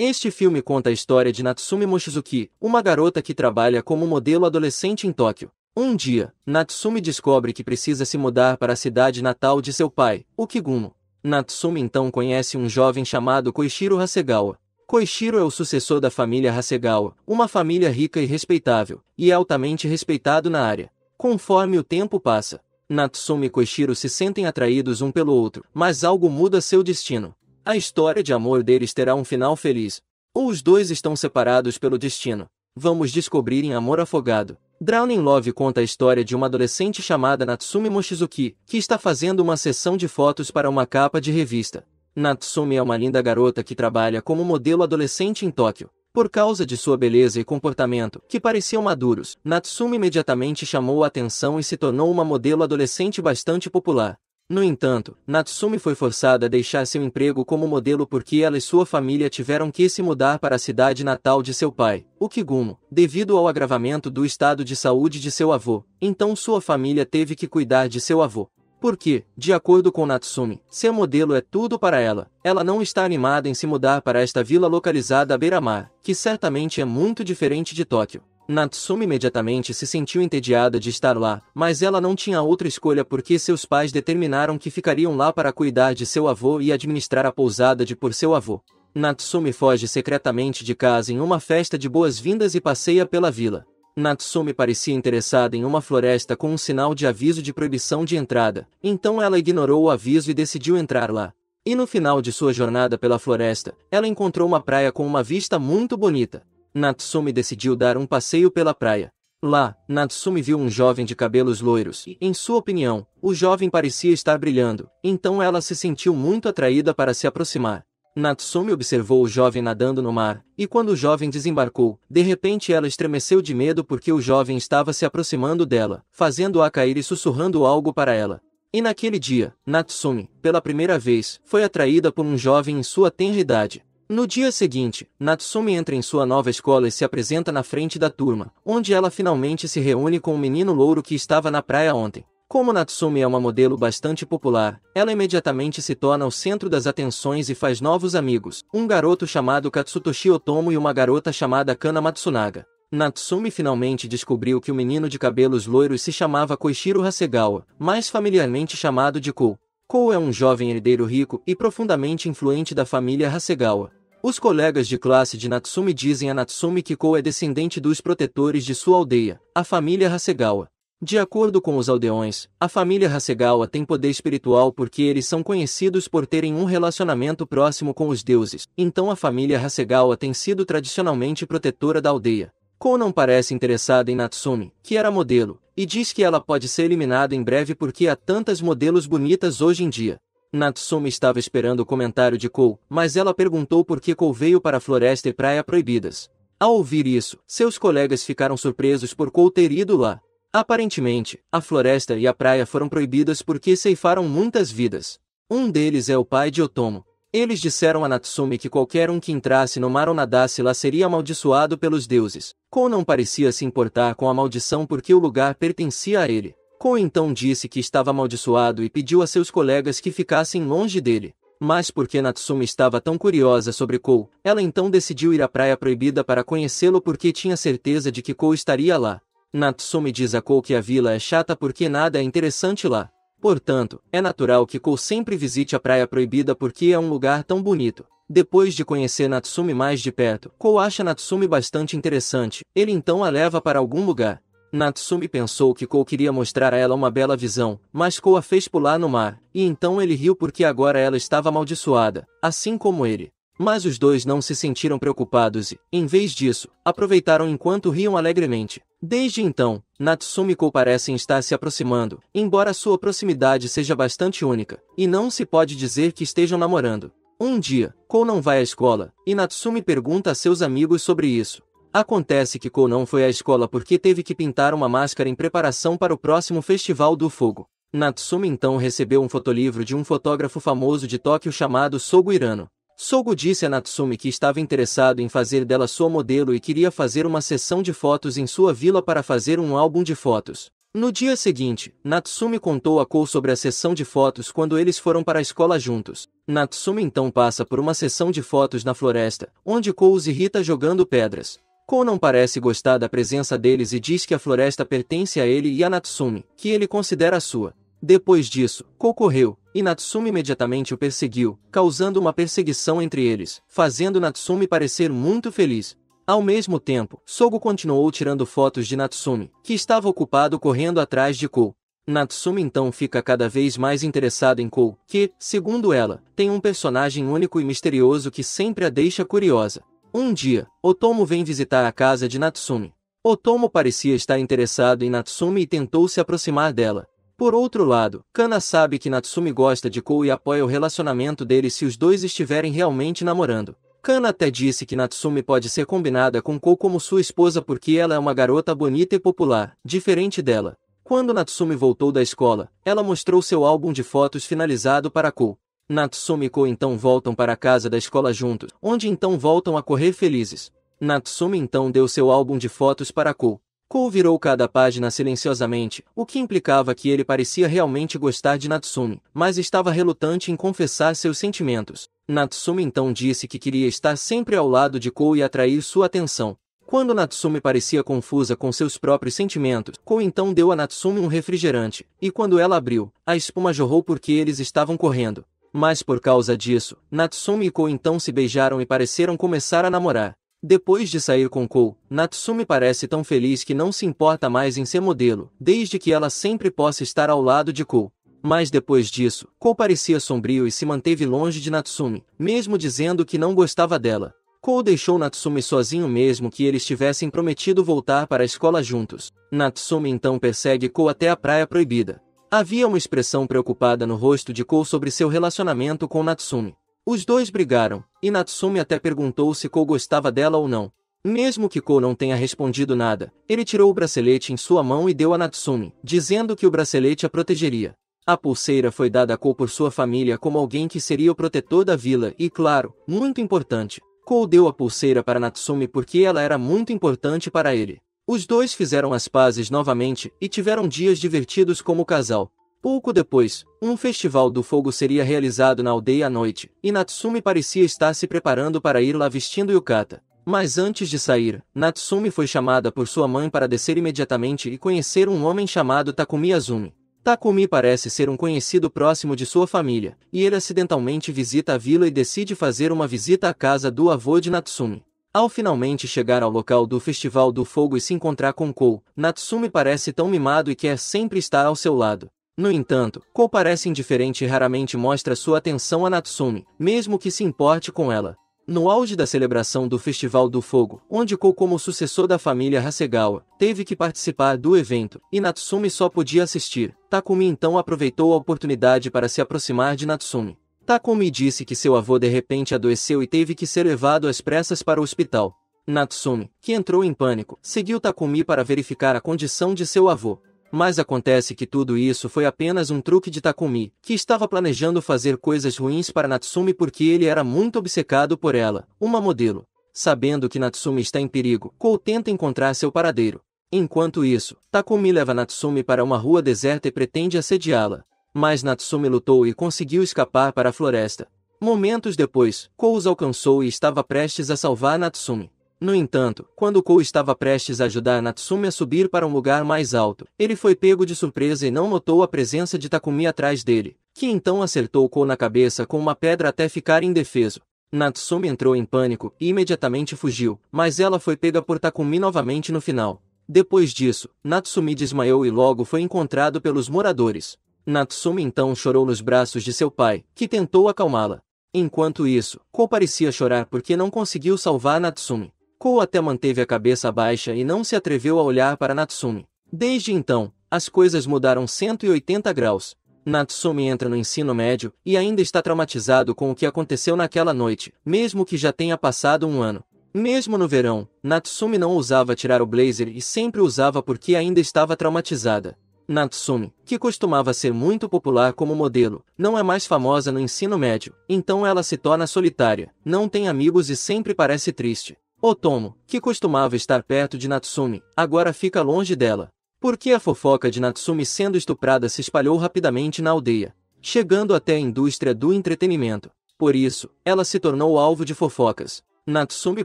Este filme conta a história de Natsume Mochizuki, uma garota que trabalha como modelo adolescente em Tóquio. Um dia, Natsume descobre que precisa se mudar para a cidade natal de seu pai, o Kiguno. Natsume então conhece um jovem chamado Koichiro Hasegawa. Koichiro é o sucessor da família Hasegawa, uma família rica e respeitável, e altamente respeitado na área. Conforme o tempo passa, Natsume e Koichiro se sentem atraídos um pelo outro, mas algo muda seu destino. A história de amor deles terá um final feliz. Ou os dois estão separados pelo destino. Vamos descobrir em Amor Afogado. Drowning Love conta a história de uma adolescente chamada Natsumi Mochizuki, que está fazendo uma sessão de fotos para uma capa de revista. Natsumi é uma linda garota que trabalha como modelo adolescente em Tóquio. Por causa de sua beleza e comportamento, que pareciam maduros, Natsumi imediatamente chamou a atenção e se tornou uma modelo adolescente bastante popular. No entanto, Natsumi foi forçada a deixar seu emprego como modelo porque ela e sua família tiveram que se mudar para a cidade natal de seu pai, o Kigumo, devido ao agravamento do estado de saúde de seu avô, então sua família teve que cuidar de seu avô. Porque, de acordo com Natsumi, ser modelo é tudo para ela. Ela não está animada em se mudar para esta vila localizada à beira-mar, que certamente é muito diferente de Tóquio. Natsumi imediatamente se sentiu entediada de estar lá, mas ela não tinha outra escolha porque seus pais determinaram que ficariam lá para cuidar de seu avô e administrar a pousada de por seu avô. Natsumi foge secretamente de casa em uma festa de boas-vindas e passeia pela vila. Natsumi parecia interessada em uma floresta com um sinal de aviso de proibição de entrada, então ela ignorou o aviso e decidiu entrar lá. E no final de sua jornada pela floresta, ela encontrou uma praia com uma vista muito bonita. Natsumi decidiu dar um passeio pela praia. Lá, Natsumi viu um jovem de cabelos loiros e, em sua opinião, o jovem parecia estar brilhando, então ela se sentiu muito atraída para se aproximar. Natsumi observou o jovem nadando no mar, e quando o jovem desembarcou, de repente ela estremeceu de medo porque o jovem estava se aproximando dela, fazendo-a cair e sussurrando algo para ela. E naquele dia, Natsumi, pela primeira vez, foi atraída por um jovem em sua tenra idade. No dia seguinte, Natsumi entra em sua nova escola e se apresenta na frente da turma, onde ela finalmente se reúne com o um menino louro que estava na praia ontem. Como Natsumi é uma modelo bastante popular, ela imediatamente se torna o centro das atenções e faz novos amigos, um garoto chamado Katsutoshi Otomo e uma garota chamada Kana Matsunaga. Natsumi finalmente descobriu que o menino de cabelos loiros se chamava Koichiro Hasegawa, mais familiarmente chamado de Kou. Kou é um jovem herdeiro rico e profundamente influente da família Hasegawa, os colegas de classe de Natsumi dizem a Natsumi que Kou é descendente dos protetores de sua aldeia, a família Hasegawa. De acordo com os aldeões, a família Hasegawa tem poder espiritual porque eles são conhecidos por terem um relacionamento próximo com os deuses, então a família Hasegawa tem sido tradicionalmente protetora da aldeia. Kou não parece interessada em Natsumi, que era modelo, e diz que ela pode ser eliminada em breve porque há tantas modelos bonitas hoje em dia. Natsumi estava esperando o comentário de Kou, mas ela perguntou por que Kou veio para a floresta e praia proibidas. Ao ouvir isso, seus colegas ficaram surpresos por Kou ter ido lá. Aparentemente, a floresta e a praia foram proibidas porque ceifaram muitas vidas. Um deles é o pai de Otomo. Eles disseram a Natsumi que qualquer um que entrasse no mar ou nadasse lá seria amaldiçoado pelos deuses. Kou não parecia se importar com a maldição porque o lugar pertencia a ele. Kou então disse que estava amaldiçoado e pediu a seus colegas que ficassem longe dele. Mas porque Natsumi estava tão curiosa sobre Kou, ela então decidiu ir à Praia Proibida para conhecê-lo porque tinha certeza de que Kou estaria lá. Natsumi diz a Kou que a vila é chata porque nada é interessante lá. Portanto, é natural que Kou sempre visite a Praia Proibida porque é um lugar tão bonito. Depois de conhecer Natsumi mais de perto, Kou acha Natsumi bastante interessante, ele então a leva para algum lugar. Natsumi pensou que Kou queria mostrar a ela uma bela visão, mas Kou a fez pular no mar, e então ele riu porque agora ela estava amaldiçoada, assim como ele. Mas os dois não se sentiram preocupados e, em vez disso, aproveitaram enquanto riam alegremente. Desde então, Natsumi e Kou parecem estar se aproximando, embora sua proximidade seja bastante única, e não se pode dizer que estejam namorando. Um dia, Kou não vai à escola, e Natsumi pergunta a seus amigos sobre isso. Acontece que Ko não foi à escola porque teve que pintar uma máscara em preparação para o próximo Festival do Fogo. Natsumi então recebeu um fotolivro de um fotógrafo famoso de Tóquio chamado Sogo Irano. Sogo disse a Natsumi que estava interessado em fazer dela sua modelo e queria fazer uma sessão de fotos em sua vila para fazer um álbum de fotos. No dia seguinte, Natsumi contou a Ko sobre a sessão de fotos quando eles foram para a escola juntos. Natsumi então passa por uma sessão de fotos na floresta, onde Ko os irrita jogando pedras. Kou não parece gostar da presença deles e diz que a floresta pertence a ele e a Natsumi, que ele considera sua. Depois disso, Kou correu e Natsumi imediatamente o perseguiu, causando uma perseguição entre eles, fazendo Natsumi parecer muito feliz. Ao mesmo tempo, Sogo continuou tirando fotos de Natsumi, que estava ocupado correndo atrás de Kou. Natsumi então fica cada vez mais interessado em Kou, que, segundo ela, tem um personagem único e misterioso que sempre a deixa curiosa. Um dia, Otomo vem visitar a casa de Natsumi. Otomo parecia estar interessado em Natsumi e tentou se aproximar dela. Por outro lado, Kana sabe que Natsumi gosta de Kou e apoia o relacionamento deles se os dois estiverem realmente namorando. Kana até disse que Natsumi pode ser combinada com Kou como sua esposa porque ela é uma garota bonita e popular, diferente dela. Quando Natsumi voltou da escola, ela mostrou seu álbum de fotos finalizado para Kou. Natsumi e Ko então voltam para a casa da escola juntos, onde então voltam a correr felizes. Natsumi então deu seu álbum de fotos para Ko. Ko virou cada página silenciosamente, o que implicava que ele parecia realmente gostar de Natsumi, mas estava relutante em confessar seus sentimentos. Natsumi então disse que queria estar sempre ao lado de Ko e atrair sua atenção. Quando Natsumi parecia confusa com seus próprios sentimentos, Ko então deu a Natsumi um refrigerante, e quando ela abriu, a espuma jorrou porque eles estavam correndo. Mas por causa disso, Natsumi e Kou então se beijaram e pareceram começar a namorar. Depois de sair com Kou, Natsumi parece tão feliz que não se importa mais em ser modelo, desde que ela sempre possa estar ao lado de Kou. Mas depois disso, Kou parecia sombrio e se manteve longe de Natsumi, mesmo dizendo que não gostava dela. Kou deixou Natsumi sozinho mesmo que eles tivessem prometido voltar para a escola juntos. Natsumi então persegue Kou até a praia proibida. Havia uma expressão preocupada no rosto de Kou sobre seu relacionamento com Natsumi. Os dois brigaram, e Natsumi até perguntou se Kou gostava dela ou não. Mesmo que Kou não tenha respondido nada, ele tirou o bracelete em sua mão e deu a Natsumi, dizendo que o bracelete a protegeria. A pulseira foi dada a Kou por sua família como alguém que seria o protetor da vila e, claro, muito importante. Kou deu a pulseira para Natsumi porque ela era muito importante para ele. Os dois fizeram as pazes novamente e tiveram dias divertidos como casal. Pouco depois, um festival do fogo seria realizado na aldeia à noite, e Natsumi parecia estar se preparando para ir lá vestindo yukata. Mas antes de sair, Natsumi foi chamada por sua mãe para descer imediatamente e conhecer um homem chamado Takumi Azumi. Takumi parece ser um conhecido próximo de sua família, e ele acidentalmente visita a vila e decide fazer uma visita à casa do avô de Natsumi. Ao finalmente chegar ao local do Festival do Fogo e se encontrar com Kou, Natsumi parece tão mimado e quer sempre estar ao seu lado. No entanto, Kou parece indiferente e raramente mostra sua atenção a Natsumi, mesmo que se importe com ela. No auge da celebração do Festival do Fogo, onde Kou como sucessor da família Hasegawa, teve que participar do evento, e Natsumi só podia assistir, Takumi então aproveitou a oportunidade para se aproximar de Natsumi. Takumi disse que seu avô de repente adoeceu e teve que ser levado às pressas para o hospital. Natsumi, que entrou em pânico, seguiu Takumi para verificar a condição de seu avô. Mas acontece que tudo isso foi apenas um truque de Takumi, que estava planejando fazer coisas ruins para Natsumi porque ele era muito obcecado por ela, uma modelo. Sabendo que Natsumi está em perigo, Kou tenta encontrar seu paradeiro. Enquanto isso, Takumi leva Natsumi para uma rua deserta e pretende assediá-la mas Natsume lutou e conseguiu escapar para a floresta. Momentos depois, Kou os alcançou e estava prestes a salvar Natsume. No entanto, quando Kou estava prestes a ajudar Natsume a subir para um lugar mais alto, ele foi pego de surpresa e não notou a presença de Takumi atrás dele, que então acertou Kou na cabeça com uma pedra até ficar indefeso. Natsume entrou em pânico e imediatamente fugiu, mas ela foi pega por Takumi novamente no final. Depois disso, Natsume desmaiou e logo foi encontrado pelos moradores. Natsumi então chorou nos braços de seu pai, que tentou acalmá-la. Enquanto isso, Ko parecia chorar porque não conseguiu salvar Natsumi. Ko até manteve a cabeça baixa e não se atreveu a olhar para Natsumi. Desde então, as coisas mudaram 180 graus. Natsumi entra no ensino médio e ainda está traumatizado com o que aconteceu naquela noite, mesmo que já tenha passado um ano. Mesmo no verão, Natsumi não usava tirar o blazer e sempre usava porque ainda estava traumatizada. Natsumi, que costumava ser muito popular como modelo, não é mais famosa no ensino médio, então ela se torna solitária, não tem amigos e sempre parece triste. Otomo, que costumava estar perto de Natsumi, agora fica longe dela. Porque a fofoca de Natsumi sendo estuprada se espalhou rapidamente na aldeia, chegando até a indústria do entretenimento. Por isso, ela se tornou alvo de fofocas. Natsumi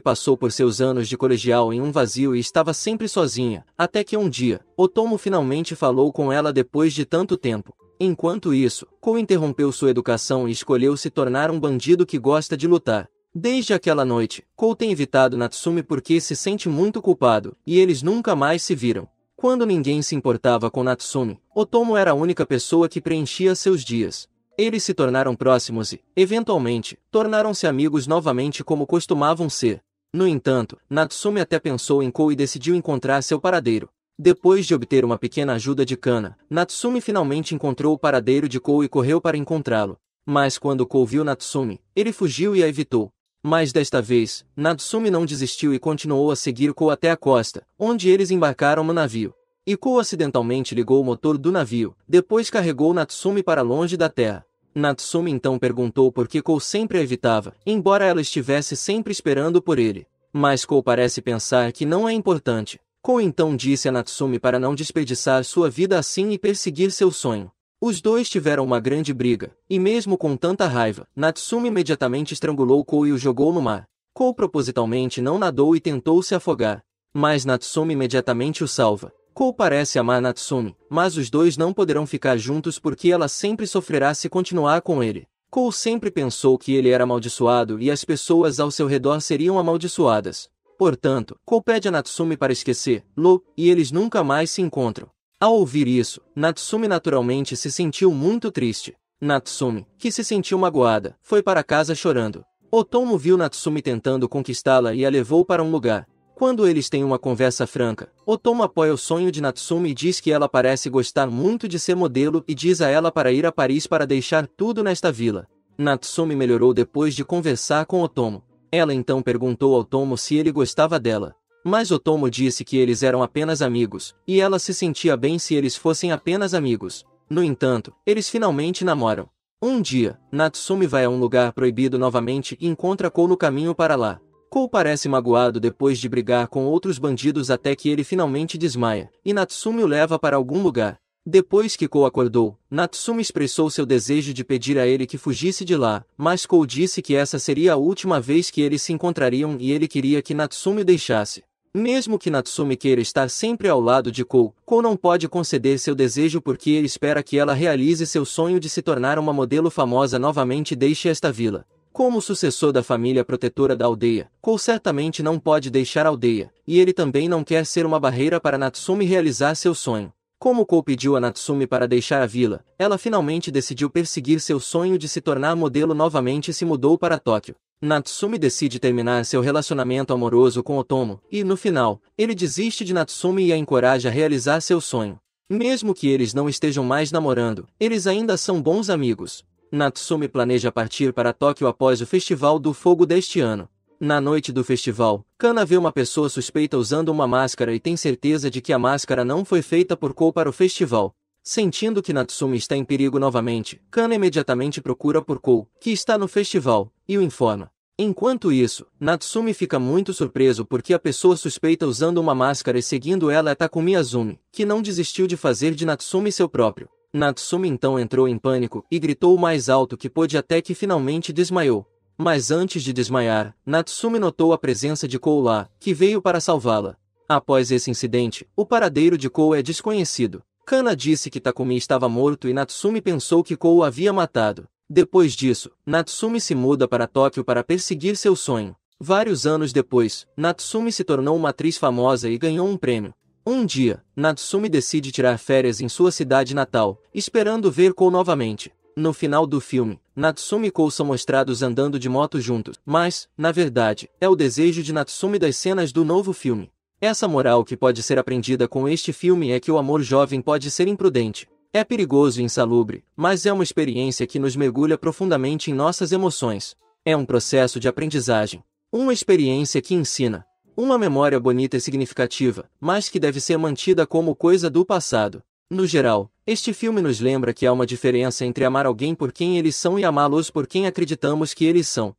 passou por seus anos de colegial em um vazio e estava sempre sozinha, até que um dia, Otomo finalmente falou com ela depois de tanto tempo. Enquanto isso, Ko interrompeu sua educação e escolheu se tornar um bandido que gosta de lutar. Desde aquela noite, Ko tem evitado Natsumi porque se sente muito culpado, e eles nunca mais se viram. Quando ninguém se importava com Natsumi, Otomo era a única pessoa que preenchia seus dias. Eles se tornaram próximos e, eventualmente, tornaram-se amigos novamente como costumavam ser. No entanto, Natsume até pensou em Ko e decidiu encontrar seu paradeiro. Depois de obter uma pequena ajuda de Kana, Natsume finalmente encontrou o paradeiro de Ko e correu para encontrá-lo. Mas quando Ko viu Natsume, ele fugiu e a evitou. Mas desta vez, Natsume não desistiu e continuou a seguir Ko até a costa, onde eles embarcaram no navio. Iko acidentalmente ligou o motor do navio, depois carregou Natsumi para longe da terra. Natsumi então perguntou por que Kou sempre a evitava, embora ela estivesse sempre esperando por ele. Mas Kou parece pensar que não é importante. Kou então disse a Natsumi para não desperdiçar sua vida assim e perseguir seu sonho. Os dois tiveram uma grande briga, e mesmo com tanta raiva, Natsumi imediatamente estrangulou Kou e o jogou no mar. Kou propositalmente não nadou e tentou se afogar, mas Natsumi imediatamente o salva. Kou parece amar Natsumi, mas os dois não poderão ficar juntos porque ela sempre sofrerá se continuar com ele. Kou sempre pensou que ele era amaldiçoado e as pessoas ao seu redor seriam amaldiçoadas. Portanto, Kou pede a Natsumi para esquecer Lo e eles nunca mais se encontram. Ao ouvir isso, Natsumi naturalmente se sentiu muito triste. Natsumi, que se sentiu magoada, foi para casa chorando. Otomo viu Natsumi tentando conquistá-la e a levou para um lugar, quando eles têm uma conversa franca, Otomo apoia o sonho de Natsumi e diz que ela parece gostar muito de ser modelo e diz a ela para ir a Paris para deixar tudo nesta vila. Natsumi melhorou depois de conversar com Otomo. Ela então perguntou ao Otomo se ele gostava dela. Mas Otomo disse que eles eram apenas amigos, e ela se sentia bem se eles fossem apenas amigos. No entanto, eles finalmente namoram. Um dia, Natsumi vai a um lugar proibido novamente e encontra Ko no caminho para lá. Cole parece magoado depois de brigar com outros bandidos até que ele finalmente desmaia, e Natsumi o leva para algum lugar. Depois que Cole acordou, Natsumi expressou seu desejo de pedir a ele que fugisse de lá, mas Cole disse que essa seria a última vez que eles se encontrariam e ele queria que Natsumi o deixasse. Mesmo que Natsumi queira estar sempre ao lado de Cole, Cole não pode conceder seu desejo porque ele espera que ela realize seu sonho de se tornar uma modelo famosa novamente e deixe esta vila. Como sucessor da família protetora da aldeia, Cole certamente não pode deixar a aldeia, e ele também não quer ser uma barreira para Natsumi realizar seu sonho. Como Cole pediu a Natsumi para deixar a vila, ela finalmente decidiu perseguir seu sonho de se tornar modelo novamente e se mudou para Tóquio. Natsumi decide terminar seu relacionamento amoroso com Otomo, e, no final, ele desiste de Natsumi e a encoraja a realizar seu sonho. Mesmo que eles não estejam mais namorando, eles ainda são bons amigos, Natsumi planeja partir para Tóquio após o Festival do Fogo deste ano. Na noite do festival, Kana vê uma pessoa suspeita usando uma máscara e tem certeza de que a máscara não foi feita por Kou para o festival. Sentindo que Natsumi está em perigo novamente, Kana imediatamente procura por Kou, que está no festival, e o informa. Enquanto isso, Natsumi fica muito surpreso porque a pessoa suspeita usando uma máscara e seguindo ela é Takumi Azumi, que não desistiu de fazer de Natsumi seu próprio Natsumi então entrou em pânico e gritou o mais alto que pôde até que finalmente desmaiou. Mas antes de desmaiar, Natsumi notou a presença de Kou lá, que veio para salvá-la. Após esse incidente, o paradeiro de Kou é desconhecido. Kana disse que Takumi estava morto e Natsumi pensou que Kou havia matado. Depois disso, Natsumi se muda para Tóquio para perseguir seu sonho. Vários anos depois, Natsumi se tornou uma atriz famosa e ganhou um prêmio. Um dia, Natsumi decide tirar férias em sua cidade natal, esperando ver Kou novamente. No final do filme, Natsumi e Kou são mostrados andando de moto juntos, mas, na verdade, é o desejo de Natsumi das cenas do novo filme. Essa moral que pode ser aprendida com este filme é que o amor jovem pode ser imprudente. É perigoso e insalubre, mas é uma experiência que nos mergulha profundamente em nossas emoções. É um processo de aprendizagem. Uma experiência que ensina. Uma memória bonita e significativa, mas que deve ser mantida como coisa do passado. No geral, este filme nos lembra que há uma diferença entre amar alguém por quem eles são e amá-los por quem acreditamos que eles são.